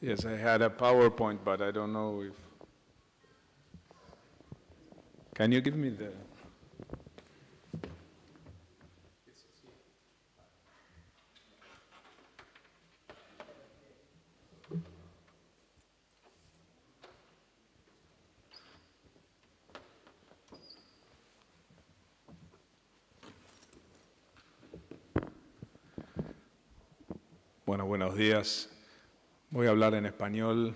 Yes, I had a PowerPoint, but I don't know if... Can you give me the... Bueno, buenos días. Voy a hablar en español.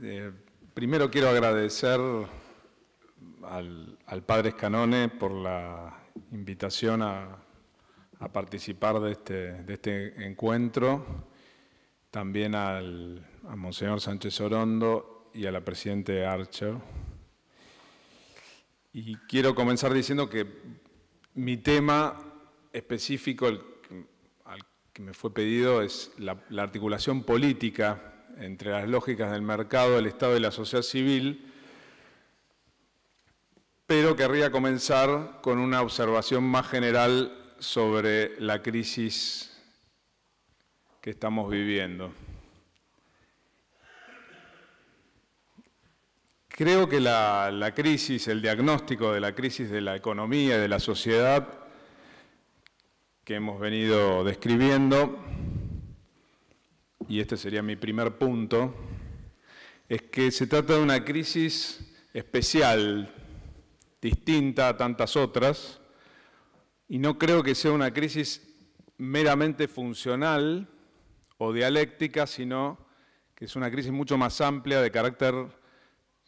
Eh, primero quiero agradecer al, Padre Scanone por la invitación a, participar este, de este, encuentro, también al, a Monseñor Sánchez Orondo y a la Presidente Archer. Y quiero comenzar diciendo que mi tema específico, el que me fue pedido es la, articulación política entre las lógicas del mercado, el Estado y la sociedad civil, pero querría comenzar con una observación más general sobre la crisis que estamos viviendo. Creo que la crisis, el diagnóstico de la crisis de la economía y de la sociedad hemos venido describiendo, y este sería mi primer punto, es que se trata de una crisis especial, distinta a tantas otras, y no creo que sea una crisis meramente funcional o dialéctica, sino que es una crisis mucho más amplia de carácter,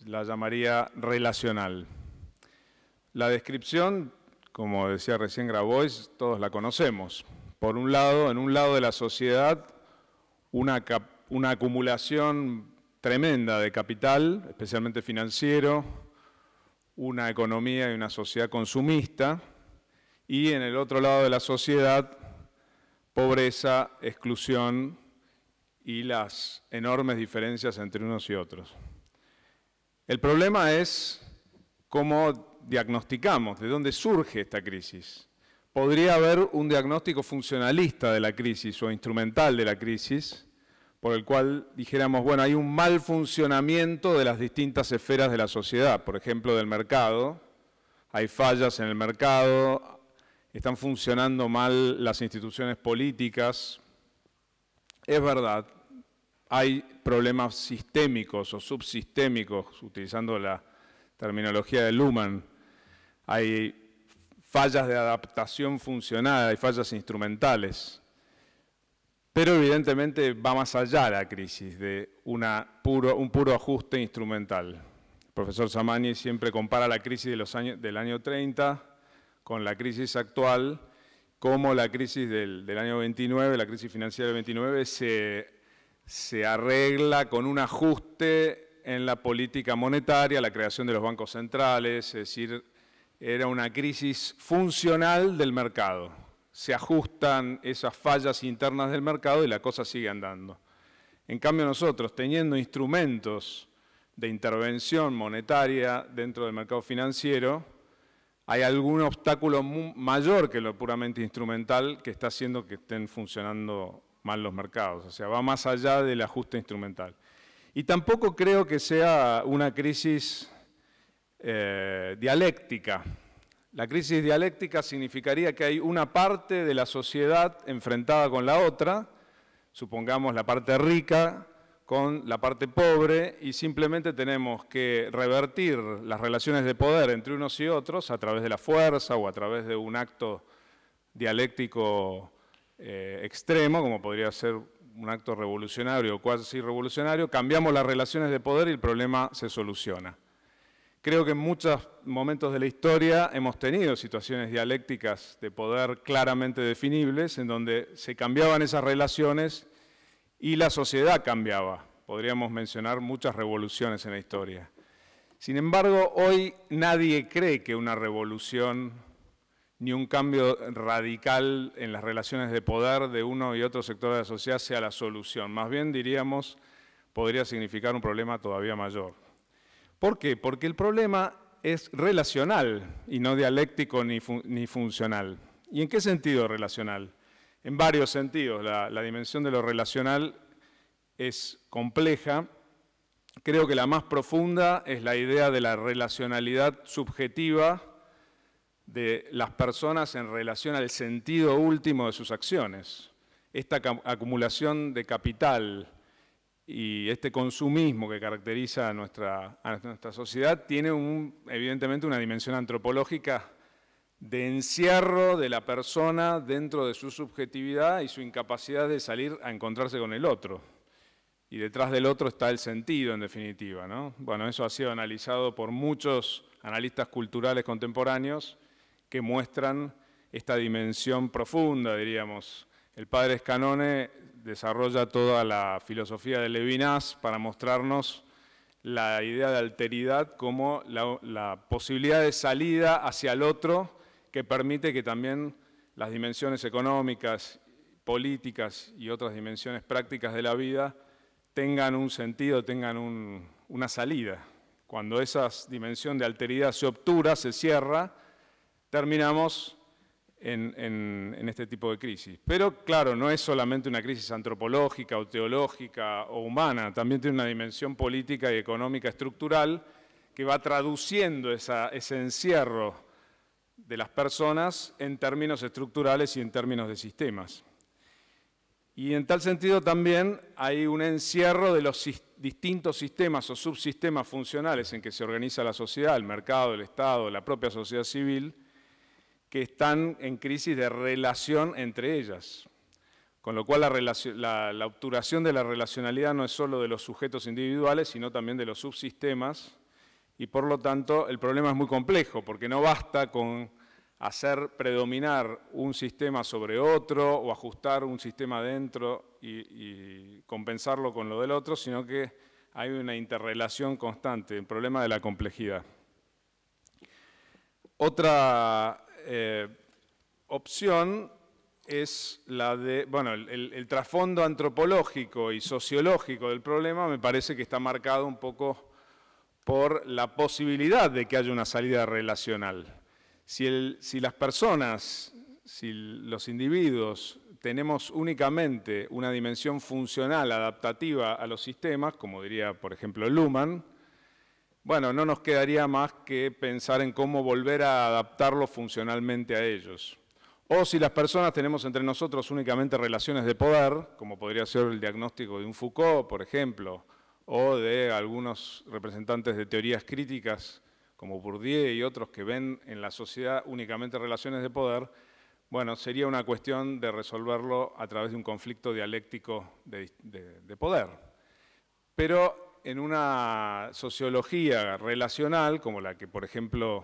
la llamaría relacional. La descripción como decía recién Grabois, todos la conocemos. Por un lado, en un lado de la sociedad, una, una acumulación tremenda de capital, especialmente financiero, una economía y una sociedad consumista, y en el otro lado de la sociedad, pobreza, exclusión y las enormes diferencias entre unos y otros. El problema es cómo diagnosticamos, de dónde surge esta crisis. Podría haber un diagnóstico funcionalista de la crisis o instrumental de la crisis, por el cual dijéramos, bueno, hay un mal funcionamiento de las distintas esferas de la sociedad, por ejemplo, del mercado, hay fallas en el mercado, están funcionando mal las instituciones políticas. Es verdad, hay problemas sistémicos o subsistémicos, utilizando la terminología de Luhmann, hay fallas de adaptación funcionada, hay fallas instrumentales. Pero evidentemente va más allá la crisis de un puro ajuste instrumental. El profesor Samani siempre compara la crisis del año 30 con la crisis actual, como la crisis del, año 29, la crisis financiera del 29, se arregla con un ajuste en la política monetaria, la creación de los bancos centrales, es decir, era una crisis funcional del mercado. Se ajustan esas fallas internas del mercado y la cosa sigue andando. En cambio nosotros, teniendo instrumentos de intervención monetaria dentro del mercado financiero, hay algún obstáculo mayor que lo puramente instrumental que está haciendo que estén funcionando mal los mercados. O sea, va más allá del ajuste instrumental. Y tampoco creo que sea una crisis eh, dialéctica. La crisis dialéctica significaría que hay una parte de la sociedad enfrentada con la otra, supongamos la parte rica con la parte pobre y simplemente tenemos que revertir las relaciones de poder entre unos y otros a través de la fuerza o a través de un acto dialéctico eh, extremo, como podría ser un acto revolucionario o cuasi revolucionario, cambiamos las relaciones de poder y el problema se soluciona. Creo que en muchos momentos de la historia hemos tenido situaciones dialécticas de poder claramente definibles, en donde se cambiaban esas relaciones y la sociedad cambiaba. Podríamos mencionar muchas revoluciones en la historia. Sin embargo, hoy nadie cree que una revolución ni un cambio radical en las relaciones de poder de uno y otro sector de la sociedad sea la solución. Más bien, diríamos, podría significar un problema todavía mayor. ¿Por qué? Porque el problema es relacional y no dialéctico ni, funcional. ¿Y en qué sentido relacional? En varios sentidos. La, la dimensión de lo relacional es compleja. Creo que la más profunda es la idea de la relacionalidad subjetiva de las personas en relación al sentido último de sus acciones. Esta acumulación de capital, y este consumismo que caracteriza a nuestra, nuestra sociedad tiene evidentemente una dimensión antropológica de encierro de la persona dentro de su subjetividad y su incapacidad de salir a encontrarse con el otro. Y detrás del otro está el sentido, en definitiva. ¿no? Bueno, eso ha sido analizado por muchos analistas culturales contemporáneos que muestran esta dimensión profunda, diríamos. El padre Scanone desarrolla toda la filosofía de Levinas para mostrarnos la idea de alteridad como la, posibilidad de salida hacia el otro que permite que también las dimensiones económicas, políticas y otras dimensiones prácticas de la vida tengan un sentido, tengan una salida. Cuando esa dimensión de alteridad se obtura, se cierra, terminamos en, este tipo de crisis. Pero claro, no es solamente una crisis antropológica o teológica o humana, también tiene una dimensión política y económica estructural que va traduciendo ese encierro de las personas en términos estructurales y en términos de sistemas. Y en tal sentido también hay un encierro de los distintos sistemas o subsistemas funcionales en que se organiza la sociedad, el mercado, el Estado, la propia sociedad civil, que están en crisis de relación entre ellas. Con lo cual la, obturación de la relacionalidad no es solo de los sujetos individuales, sino también de los subsistemas, y por lo tanto el problema es muy complejo, porque no basta con hacer predominar un sistema sobre otro o ajustar un sistema dentro y, y compensarlo con lo del otro, sino que hay una interrelación constante, el problema de la complejidad. Otra eh, opción es la de, bueno, el, trasfondo antropológico y sociológico del problema me parece que está marcado un poco por la posibilidad de que haya una salida relacional. Si, si las personas, si los individuos tenemos únicamente una dimensión funcional adaptativa a los sistemas, como diría por ejemplo Luhmann, bueno, no nos quedaría más que pensar en cómo volver a adaptarlo funcionalmente a ellos. O si las personas tenemos entre nosotros únicamente relaciones de poder, como podría ser el diagnóstico de un Foucault, por ejemplo, o de algunos representantes de teorías críticas como Bourdieu y otros que ven en la sociedad únicamente relaciones de poder, bueno, sería una cuestión de resolverlo a través de un conflicto dialéctico de, de poder. Pero en una sociología relacional, como la que, por ejemplo,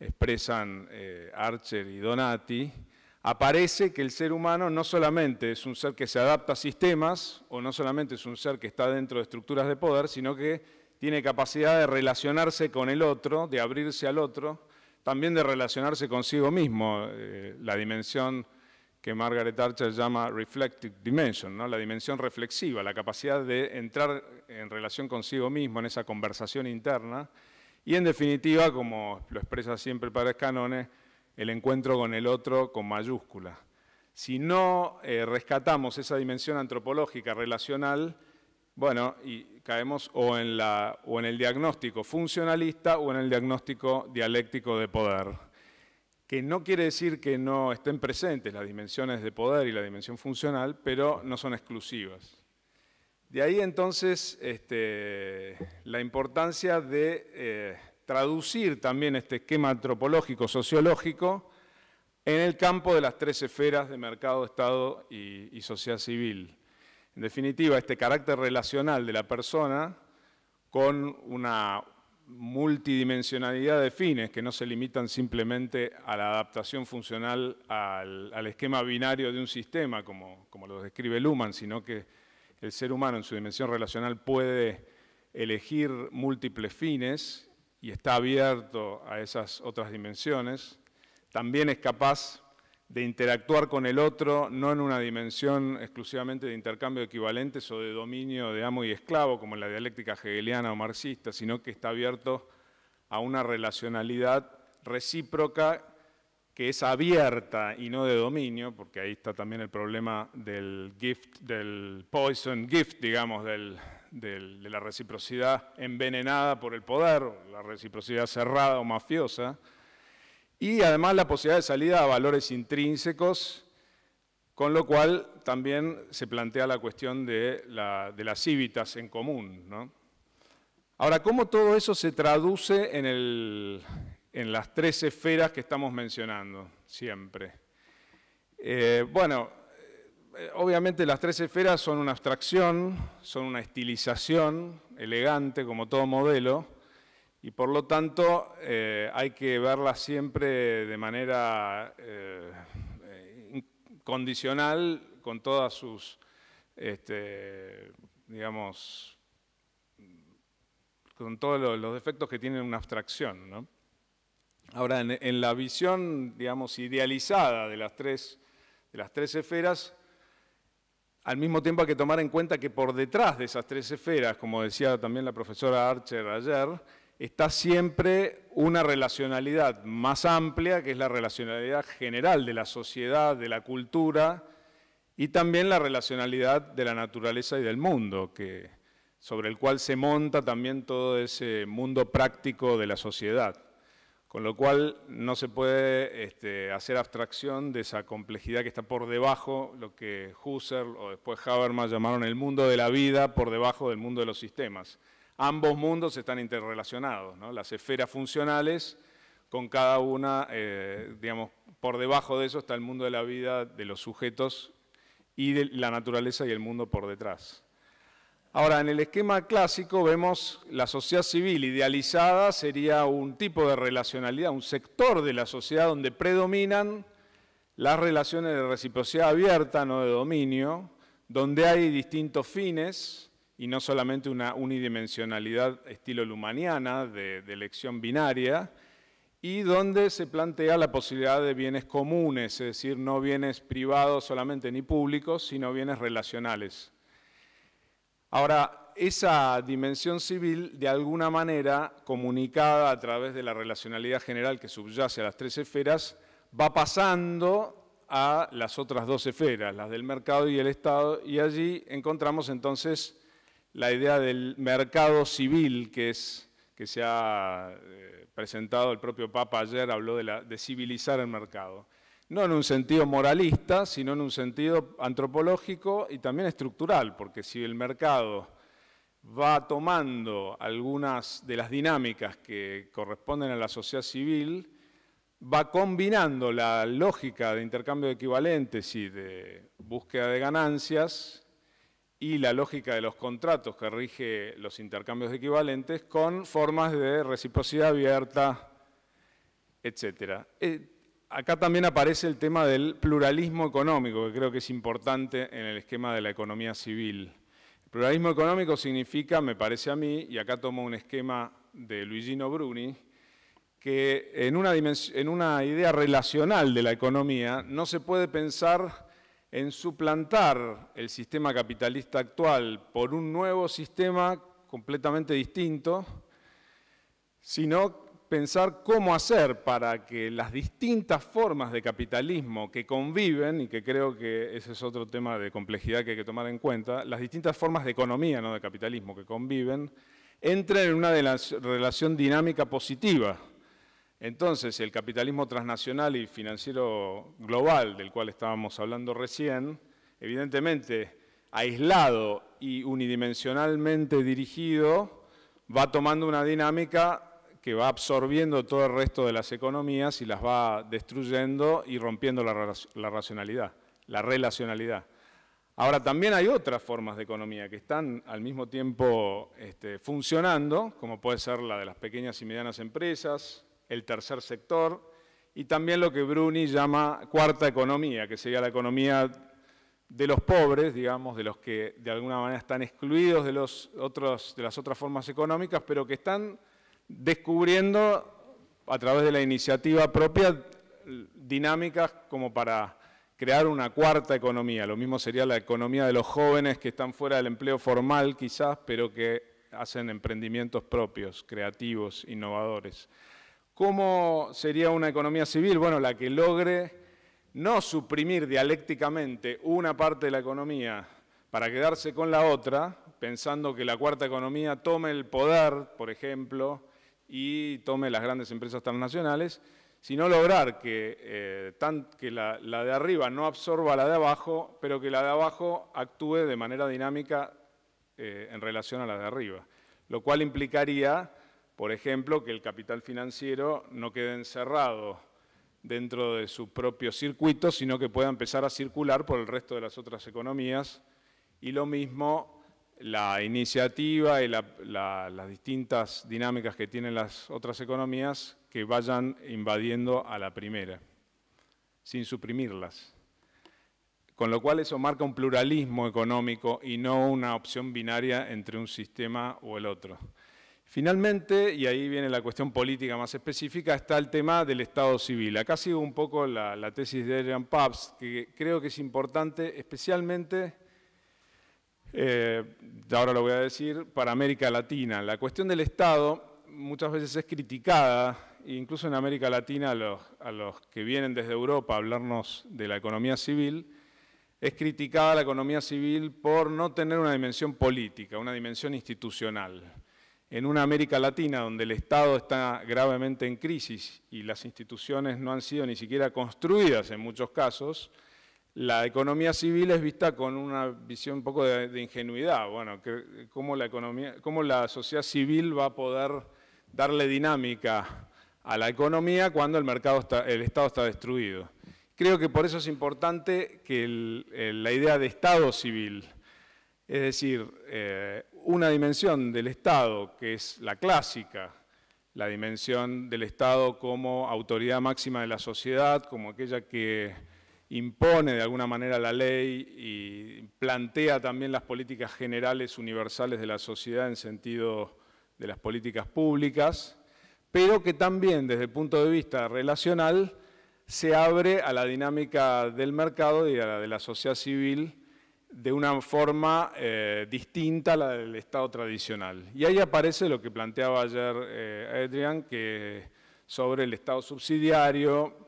expresan eh, Archer y Donati, aparece que el ser humano no solamente es un ser que se adapta a sistemas, o no solamente es un ser que está dentro de estructuras de poder, sino que tiene capacidad de relacionarse con el otro, de abrirse al otro, también de relacionarse consigo mismo, eh, la dimensión que Margaret Archer llama reflective dimension, la dimensión reflexiva, la capacidad de entrar en relación consigo mismo, en esa conversación interna, y en definitiva, como lo expresa siempre el padre el encuentro con el otro con mayúscula. Si no eh, rescatamos esa dimensión antropológica relacional, bueno, caemos o en el diagnóstico funcionalista o en el diagnóstico dialéctico de poder que no quiere decir que no estén presentes las dimensiones de poder y la dimensión funcional, pero no son exclusivas. De ahí entonces este, la importancia de eh, traducir también este esquema antropológico, sociológico, en el campo de las tres esferas de mercado, Estado y sociedad civil. En definitiva, este carácter relacional de la persona con una multidimensionalidad de fines que no se limitan simplemente a la adaptación funcional al, esquema binario de un sistema, como, como, lo describe Luhmann, sino que el ser humano en su dimensión relacional puede elegir múltiples fines y está abierto a esas otras dimensiones. También es capaz de interactuar con el otro, no en una dimensión exclusivamente de intercambio de equivalentes o de dominio de amo y esclavo, como en la dialéctica hegeliana o marxista, sino que está abierto a una relacionalidad recíproca que es abierta y no de dominio, porque ahí está también el problema del gift, del poison gift, digamos, de la reciprocidad envenenada por el poder, la reciprocidad cerrada o mafiosa, y además la posibilidad de salida a valores intrínsecos, con lo cual también se plantea la cuestión de, las cívitas en común. Ahora, ¿cómo todo eso se traduce en, las tres esferas que estamos mencionando siempre? Eh, bueno, eh, obviamente las tres esferas son una abstracción, son una estilización elegante como todo modelo, y por lo tanto eh, hay que verla siempre de manera eh, condicional con todas sus, este, con todos los, defectos que tiene una abstracción. Ahora, en, la visión, digamos, idealizada de de las tres esferas, al mismo tiempo hay que tomar en cuenta que por detrás de esas tres esferas, como decía también la profesora Archer ayer, está siempre una relacionalidad más amplia, que es la relacionalidad general de la sociedad, de la cultura, y también la relacionalidad de la naturaleza y del mundo, que, sobre el cual se monta también todo ese mundo práctico de la sociedad. Con lo cual no se puede este, hacer abstracción de esa complejidad que está por debajo, lo que Husserl o después Habermas llamaron el mundo de la vida, por debajo del mundo de los sistemas. Ambos mundos están interrelacionados, las esferas funcionales con cada una, eh, digamos, por debajo de eso está el mundo de la vida de los sujetos y de la naturaleza y el mundo por detrás. Ahora, en el esquema clásico vemos la sociedad civil idealizada sería un tipo de relacionalidad, un sector de la sociedad donde predominan las relaciones de reciprocidad abierta, no de dominio, donde hay distintos fines, y no solamente una unidimensionalidad estilo lumaniana de, elección binaria, y donde se plantea la posibilidad de bienes comunes, es decir, no bienes privados solamente ni públicos, sino bienes relacionales. Ahora, esa dimensión civil, de alguna manera, comunicada a través de la relacionalidad general que subyace a las tres esferas, va pasando a las otras dos esferas, las del mercado y el Estado, y allí encontramos entonces la idea del mercado civil que, se ha eh, presentado, el propio Papa ayer habló de, de civilizar el mercado. No en un sentido moralista, sino en un sentido antropológico y también estructural, porque si el mercado va tomando algunas de las dinámicas que corresponden a la sociedad civil, va combinando la lógica de intercambio de equivalentes y de búsqueda de ganancias y la lógica de los contratos que rige los intercambios equivalentes con formas de reciprocidad abierta, etc. Eh, acá también aparece el tema del pluralismo económico, que creo que es importante en el esquema de la economía civil. El pluralismo económico significa, me parece a mí, y acá tomo un esquema de Luigino Bruni, que en una, en una idea relacional de la economía no se puede pensar en suplantar el sistema capitalista actual por un nuevo sistema completamente distinto, sino pensar cómo hacer para que las distintas formas de capitalismo que conviven, y que creo que ese es otro tema de complejidad que hay que tomar en cuenta, las distintas formas de economía, no de capitalismo, que conviven, entren en una relación dinámica positiva, entonces, el capitalismo transnacional y financiero global, del cual estábamos hablando recién, evidentemente aislado y unidimensionalmente dirigido, va tomando una dinámica que va absorbiendo todo el resto de las economías y las va destruyendo y rompiendo la, racionalidad, la relacionalidad. Ahora, también hay otras formas de economía que están al mismo tiempo este, funcionando, como puede ser la de las pequeñas y medianas empresas, el tercer sector y también lo que Bruni llama cuarta economía, que sería la economía de los pobres, digamos, de los que de alguna manera están excluidos de, los otros, de las otras formas económicas, pero que están descubriendo a través de la iniciativa propia dinámicas como para crear una cuarta economía. Lo mismo sería la economía de los jóvenes que están fuera del empleo formal quizás, pero que hacen emprendimientos propios, creativos, innovadores. ¿Cómo sería una economía civil? Bueno, la que logre no suprimir dialécticamente una parte de la economía para quedarse con la otra, pensando que la cuarta economía tome el poder, por ejemplo, y tome las grandes empresas transnacionales, sino lograr que, eh, la, de arriba no absorba la de abajo, pero que la de abajo actúe de manera dinámica eh, en relación a la de arriba, lo cual implicaría por ejemplo, que el capital financiero no quede encerrado dentro de su propio circuito, sino que pueda empezar a circular por el resto de las otras economías. Y lo mismo la iniciativa y las distintas dinámicas que tienen las otras economías que vayan invadiendo a la primera, sin suprimirlas. Con lo cual eso marca un pluralismo económico y no una opción binaria entre un sistema o el otro. Finalmente, y ahí viene la cuestión política más específica, está el tema del Estado civil. Acá sigo un poco la, tesis de Adrian Pabst, que creo que es importante especialmente, eh, ahora lo voy a decir, para América Latina. La cuestión del Estado muchas veces es criticada, incluso en América Latina los, a los que vienen desde Europa a hablarnos de la economía civil, es criticada la economía civil por no tener una dimensión política, una dimensión institucional en una América Latina donde el Estado está gravemente en crisis y las instituciones no han sido ni siquiera construidas en muchos casos, la economía civil es vista con una visión un poco de, ingenuidad. Bueno, cómo, la economía, cómo la sociedad civil va a poder darle dinámica a la economía cuando el, mercado el Estado está destruido. Creo que por eso es importante que la idea de Estado civil, es decir, eh, una dimensión del Estado, que es la clásica, la dimensión del Estado como autoridad máxima de la sociedad, como aquella que impone de alguna manera la ley y plantea también las políticas generales universales de la sociedad en sentido de las políticas públicas, pero que también desde el punto de vista relacional se abre a la dinámica del mercado y a la de la sociedad civil de una forma eh, distinta a la del Estado tradicional. Y ahí aparece lo que planteaba ayer eh, Adrian, que sobre el Estado subsidiario,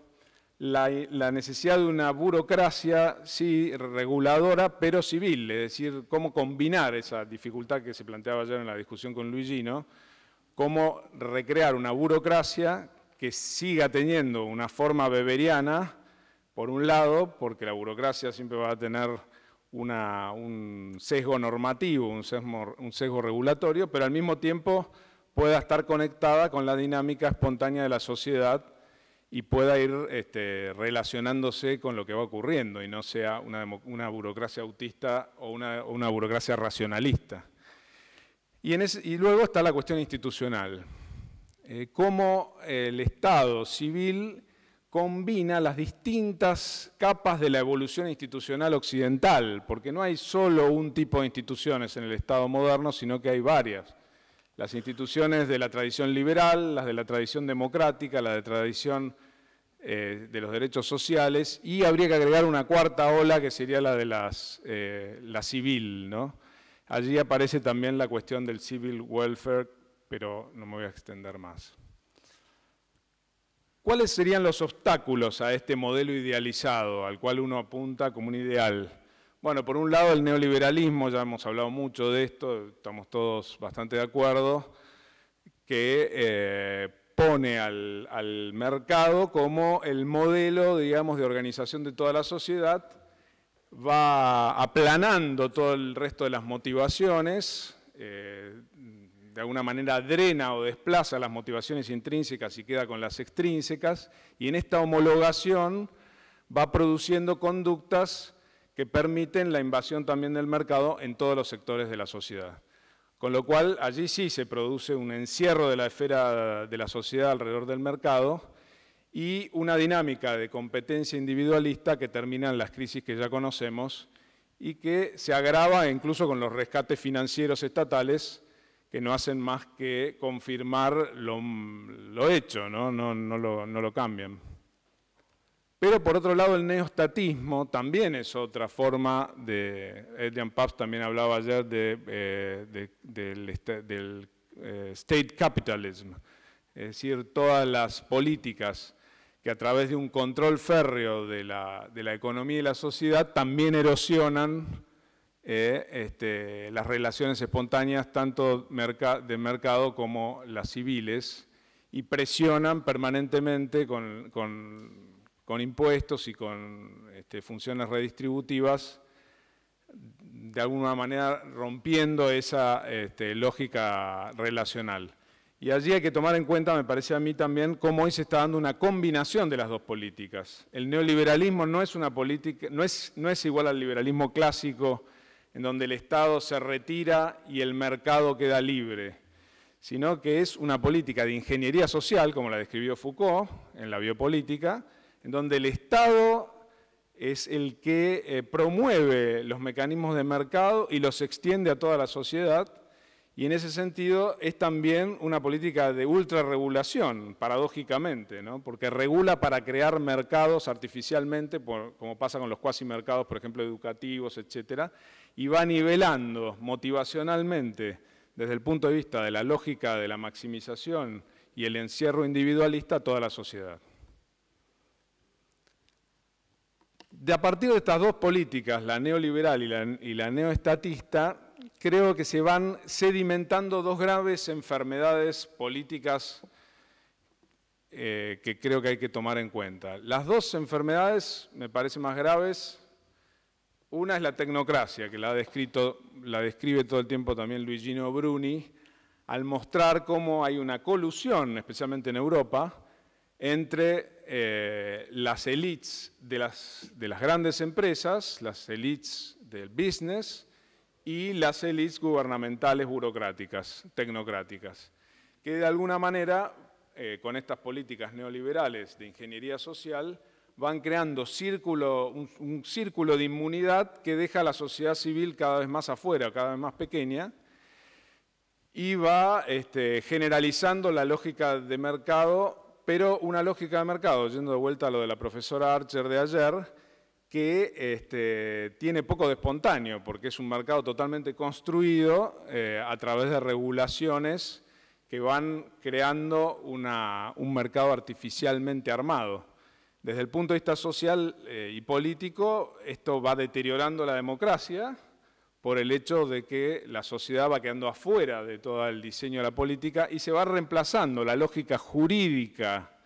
la, necesidad de una burocracia, sí, reguladora, pero civil, es decir, cómo combinar esa dificultad que se planteaba ayer en la discusión con Luigino, cómo recrear una burocracia que siga teniendo una forma beberiana, por un lado, porque la burocracia siempre va a tener un sesgo normativo, un sesgo, regulatorio, pero al mismo tiempo pueda estar conectada con la dinámica espontánea de la sociedad y pueda ir este, relacionándose con lo que va ocurriendo y no sea una, burocracia autista o una, burocracia racionalista. Y, luego está la cuestión institucional. Eh, cómo el Estado civil combina las distintas capas de la evolución institucional occidental, porque no hay solo un tipo de instituciones en el Estado moderno, sino que hay varias. Las instituciones de la tradición liberal, las de la tradición democrática, la de la tradición eh, de los derechos sociales, y habría que agregar una cuarta ola que sería la de las, eh, la civil. Allí aparece también la cuestión del civil welfare, pero no me voy a extender más. ¿Cuáles serían los obstáculos a este modelo idealizado al cual uno apunta como un ideal? Bueno, por un lado el neoliberalismo, ya hemos hablado mucho de esto, estamos todos bastante de acuerdo, que eh, pone al, mercado como el modelo, digamos, de organización de toda la sociedad, va aplanando todo el resto de las motivaciones, eh, de alguna manera drena o desplaza las motivaciones intrínsecas y queda con las extrínsecas, y en esta homologación va produciendo conductas que permiten la invasión también del mercado en todos los sectores de la sociedad. Con lo cual, allí sí se produce un encierro de la esfera de la sociedad alrededor del mercado y una dinámica de competencia individualista que termina en las crisis que ya conocemos y que se agrava incluso con los rescates financieros estatales que no hacen más que confirmar lo, hecho, ¿no? No, no, lo, cambian. Pero por otro lado el neostatismo también es otra forma de, Edrian Paps también hablaba ayer de, eh, del, este, eh, state capitalism, es decir, todas las políticas que a través de un control férreo de la economía y la sociedad también erosionan eh, este, las relaciones espontáneas tanto de mercado como las civiles y presionan permanentemente con, con, con impuestos y con este, funciones redistributivas, de alguna manera rompiendo esa este, lógica relacional. Y allí hay que tomar en cuenta, me parece a mí también, cómo hoy se está dando una combinación de las dos políticas. El neoliberalismo no es una política, no es, no es igual al liberalismo clásico, en donde el Estado se retira y el mercado queda libre, sino que es una política de ingeniería social, como la describió Foucault en la biopolítica, en donde el Estado es el que eh, promueve los mecanismos de mercado y los extiende a toda la sociedad y en ese sentido es también una política de ultrarregulación, paradójicamente, porque regula para crear mercados artificialmente, como pasa con los cuasi mercados, por ejemplo, educativos, etcétera, y va nivelando motivacionalmente, desde el punto de vista de la lógica de la maximización y el encierro individualista, toda la sociedad. De a partir de estas dos políticas, la neoliberal y la, y la neoestatista, creo que se van sedimentando dos graves enfermedades políticas eh, que creo que hay que tomar en cuenta. Las dos enfermedades me parecen más graves. Una es la tecnocracia, que la, describe todo el tiempo también Luigino Bruni, al mostrar cómo hay una colusión, especialmente en Europa, entre eh, las elites de las, de las grandes empresas, las elites del business, y las élites gubernamentales, burocráticas, tecnocráticas, que de alguna manera, eh, con estas políticas neoliberales de ingeniería social, van creando círculo, un, círculo de inmunidad que deja a la sociedad civil cada vez más afuera, cada vez más pequeña, y va este, generalizando la lógica de mercado, pero una lógica de mercado, yendo de vuelta a lo de la profesora Archer de ayer, que este, tiene poco de espontáneo, porque es un mercado totalmente construido eh, a través de regulaciones que van creando un mercado artificialmente armado. Desde el punto de vista social eh, y político, esto va deteriorando la democracia por el hecho de que la sociedad va quedando afuera de todo el diseño de la política y se va reemplazando la lógica jurídica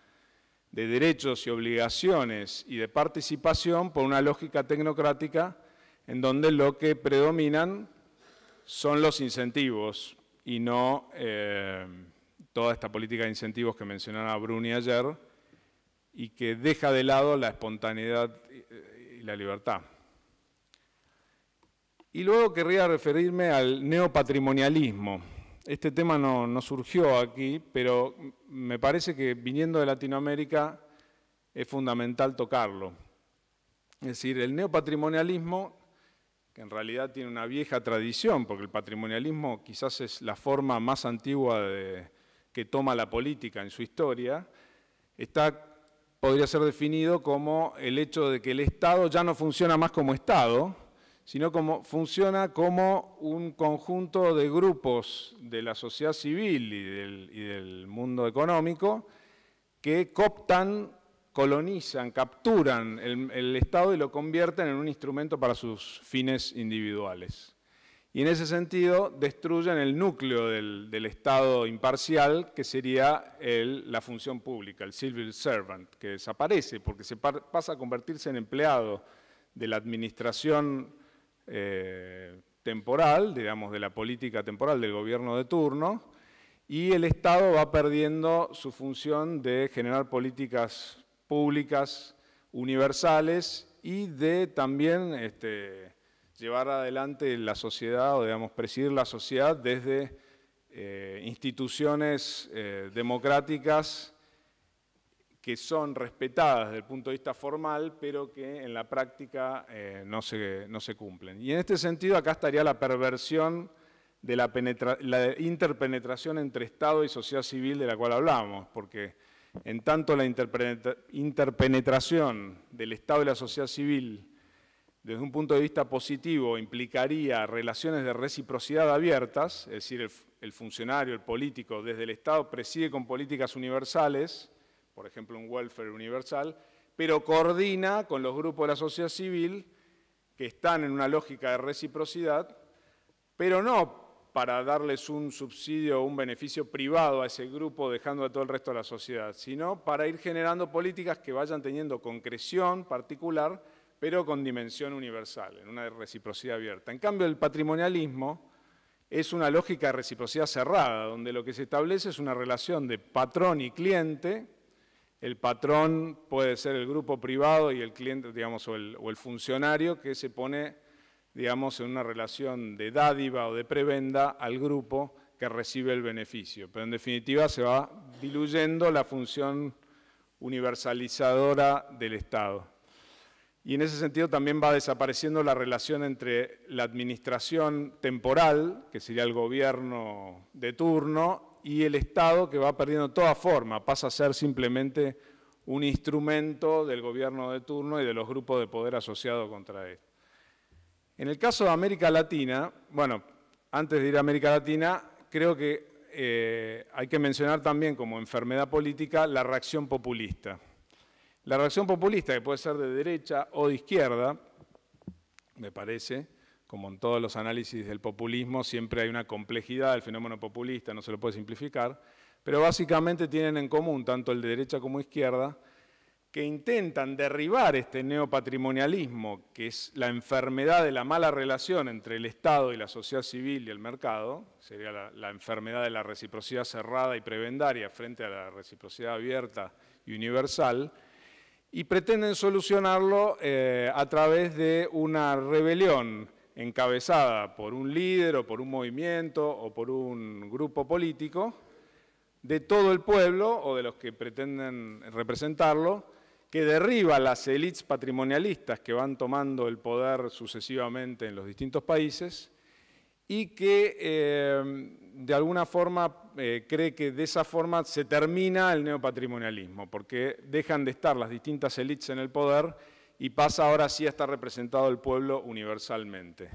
de derechos y obligaciones y de participación por una lógica tecnocrática en donde lo que predominan son los incentivos y no eh, toda esta política de incentivos que mencionaba Bruni ayer y que deja de lado la espontaneidad y la libertad. Y luego querría referirme al neopatrimonialismo este tema no, surgió aquí, pero me parece que viniendo de Latinoamérica es fundamental tocarlo. Es decir, el neopatrimonialismo, que en realidad tiene una vieja tradición, porque el patrimonialismo quizás es la forma más antigua que toma la política en su historia, podría ser definido como el hecho de que el Estado ya no funciona más como Estado, sino como funciona como un conjunto de grupos de la sociedad civil y del, mundo económico que cooptan, colonizan, capturan el, Estado y lo convierten en un instrumento para sus fines individuales. Y en ese sentido destruyen el núcleo del, Estado imparcial, que sería la función pública, el civil servant, que desaparece porque se pasa a convertirse en empleado de la administración eh, temporal, digamos, de la política temporal del gobierno de turno, y el Estado va perdiendo su función de generar políticas públicas universales y de también este, llevar adelante la sociedad o, digamos, presidir la sociedad desde eh, instituciones eh, democráticas que son respetadas desde el punto de vista formal, pero que en la práctica eh, no, se, cumplen. Y en este sentido acá estaría la perversión de la, interpenetración entre Estado y sociedad civil de la cual hablamos, porque en tanto la interpenetración del Estado y la sociedad civil desde un punto de vista positivo implicaría relaciones de reciprocidad abiertas, es decir, el funcionario, el político desde el Estado preside con políticas universales, por ejemplo, un welfare universal, pero coordina con los grupos de la sociedad civil que están en una lógica de reciprocidad, pero no para darles un subsidio o un beneficio privado a ese grupo dejando a todo el resto de la sociedad, sino para ir generando políticas que vayan teniendo concreción particular, pero con dimensión universal, en una reciprocidad abierta. En cambio, el patrimonialismo es una lógica de reciprocidad cerrada, donde lo que se establece es una relación de patrón y cliente, el patrón puede ser el grupo privado y el cliente, digamos, o el, funcionario que se pone, digamos, en una relación de dádiva o de prebenda al grupo que recibe el beneficio. Pero en definitiva se va diluyendo la función universalizadora del Estado. Y en ese sentido también va desapareciendo la relación entre la administración temporal, que sería el gobierno de turno, y el Estado que va perdiendo toda forma, pasa a ser simplemente un instrumento del gobierno de turno y de los grupos de poder asociados contra él. En el caso de América Latina, bueno, antes de ir a América Latina, creo que eh, hay que mencionar también como enfermedad política la reacción populista. La reacción populista, que puede ser de derecha o de izquierda, me parece, como en todos los análisis del populismo, siempre hay una complejidad del fenómeno populista, no se lo puede simplificar, pero básicamente tienen en común, tanto el de derecha como izquierda, que intentan derribar este neopatrimonialismo, que es la enfermedad de la mala relación entre el Estado y la sociedad civil y el mercado, sería la, enfermedad de la reciprocidad cerrada y prebendaria frente a la reciprocidad abierta y universal, y pretenden solucionarlo eh, a través de una rebelión encabezada por un líder o por un movimiento o por un grupo político, de todo el pueblo o de los que pretenden representarlo, que derriba las élites patrimonialistas que van tomando el poder sucesivamente en los distintos países y que eh, de alguna forma eh, cree que de esa forma se termina el neopatrimonialismo, porque dejan de estar las distintas élites en el poder y pasa ahora sí a estar representado el pueblo universalmente.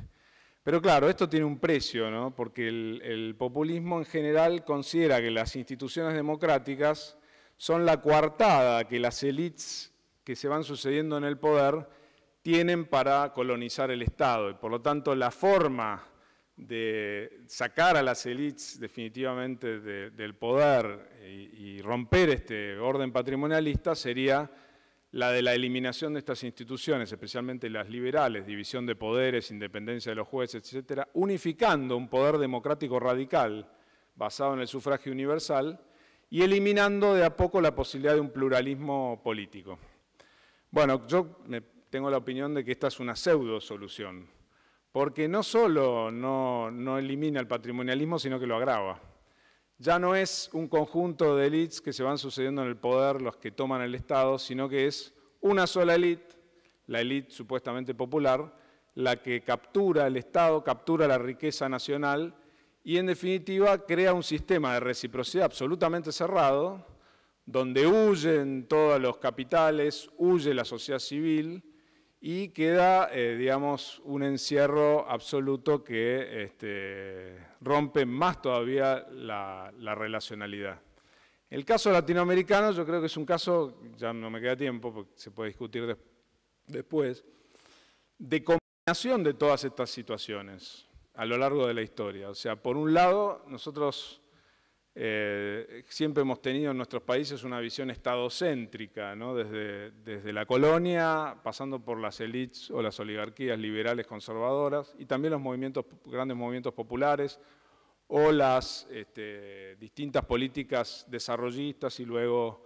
Pero claro, esto tiene un precio, ¿no? porque el, populismo en general considera que las instituciones democráticas son la coartada que las élites que se van sucediendo en el poder tienen para colonizar el Estado. Y por lo tanto, la forma de sacar a las élites definitivamente del poder y romper este orden patrimonialista sería la de la eliminación de estas instituciones, especialmente las liberales, división de poderes, independencia de los jueces, etcétera, unificando un poder democrático radical basado en el sufragio universal y eliminando de a poco la posibilidad de un pluralismo político. Bueno, yo tengo la opinión de que esta es una pseudo solución, porque no solo no elimina el patrimonialismo, sino que lo agrava ya no es un conjunto de elites que se van sucediendo en el poder, los que toman el Estado, sino que es una sola élite, la élite supuestamente popular, la que captura el Estado, captura la riqueza nacional y en definitiva crea un sistema de reciprocidad absolutamente cerrado, donde huyen todos los capitales, huye la sociedad civil y queda, eh, digamos, un encierro absoluto que este, rompe más todavía la, relacionalidad. El caso latinoamericano yo creo que es un caso, ya no me queda tiempo porque se puede discutir después, de combinación de todas estas situaciones a lo largo de la historia. O sea, por un lado, nosotros eh, siempre hemos tenido en nuestros países una visión estadocéntrica, desde, la colonia, pasando por las élites o las oligarquías liberales conservadoras, y también los grandes movimientos populares, o las este, distintas políticas desarrollistas y luego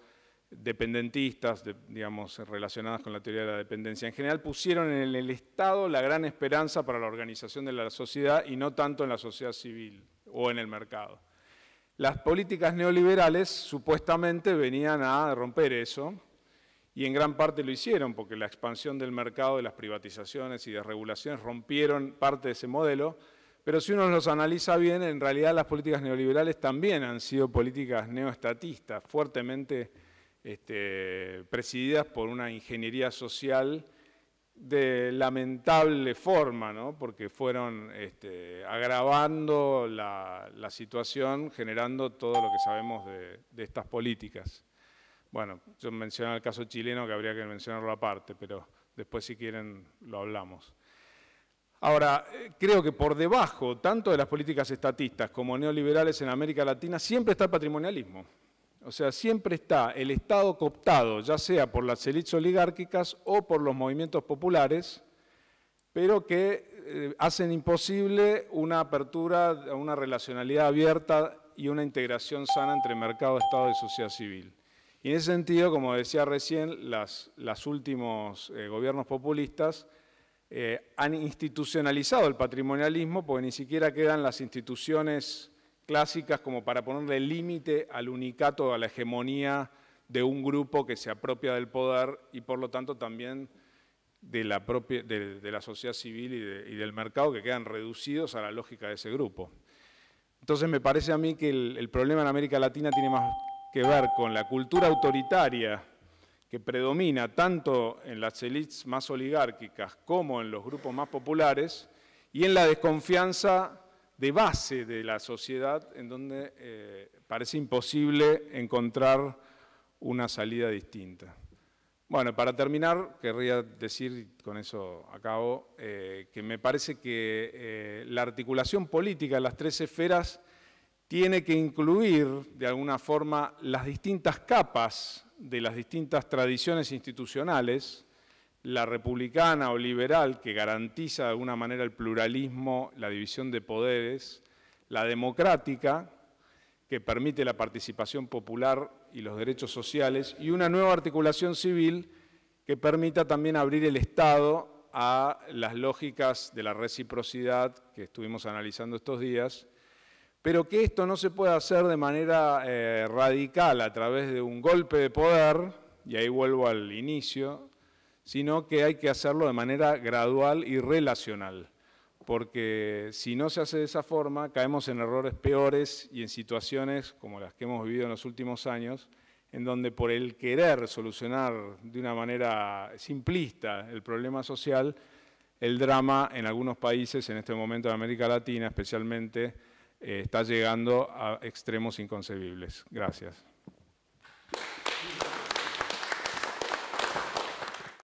dependentistas, digamos, relacionadas con la teoría de la dependencia. En general pusieron en el Estado la gran esperanza para la organización de la sociedad y no tanto en la sociedad civil o en el mercado. Las políticas neoliberales supuestamente venían a romper eso y en gran parte lo hicieron porque la expansión del mercado, de las privatizaciones y desregulaciones rompieron parte de ese modelo, pero si uno los analiza bien, en realidad las políticas neoliberales también han sido políticas neoestatistas, fuertemente este, presididas por una ingeniería social de lamentable forma, ¿no? porque fueron este, agravando la, situación, generando todo lo que sabemos de, estas políticas. Bueno, yo mencioné el caso chileno que habría que mencionarlo aparte, pero después si quieren lo hablamos. Ahora, creo que por debajo, tanto de las políticas estatistas como neoliberales en América Latina, siempre está el patrimonialismo. O sea, siempre está el Estado cooptado, ya sea por las élites oligárquicas o por los movimientos populares, pero que eh, hacen imposible una apertura, una relacionalidad abierta y una integración sana entre mercado, Estado y sociedad civil. Y en ese sentido, como decía recién, los últimos eh, gobiernos populistas eh, han institucionalizado el patrimonialismo porque ni siquiera quedan las instituciones clásicas como para ponerle límite al unicato, a la hegemonía de un grupo que se apropia del poder y por lo tanto también de la, la sociedad civil y, del mercado que quedan reducidos a la lógica de ese grupo. Entonces me parece a mí que el, el problema en América Latina tiene más que ver con la cultura autoritaria que predomina tanto en las élites más oligárquicas como en los grupos más populares y en la desconfianza de base de la sociedad en donde eh, parece imposible encontrar una salida distinta. Bueno, para terminar, querría decir, con eso acabo, eh, que me parece que eh, la articulación política de las tres esferas tiene que incluir, de alguna forma, las distintas capas de las distintas tradiciones institucionales, la republicana o liberal que garantiza de alguna manera el pluralismo, la división de poderes, la democrática que permite la participación popular y los derechos sociales, y una nueva articulación civil que permita también abrir el Estado a las lógicas de la reciprocidad que estuvimos analizando estos días, pero que esto no se pueda hacer de manera eh, radical a través de un golpe de poder, y ahí vuelvo al inicio, sino que hay que hacerlo de manera gradual y relacional, porque si no se hace de esa forma, caemos en errores peores y en situaciones como las que hemos vivido en los últimos años, en donde por el querer solucionar de una manera simplista el problema social, el drama en algunos países, en este momento en América Latina especialmente, eh, está llegando a extremos inconcebibles. Gracias.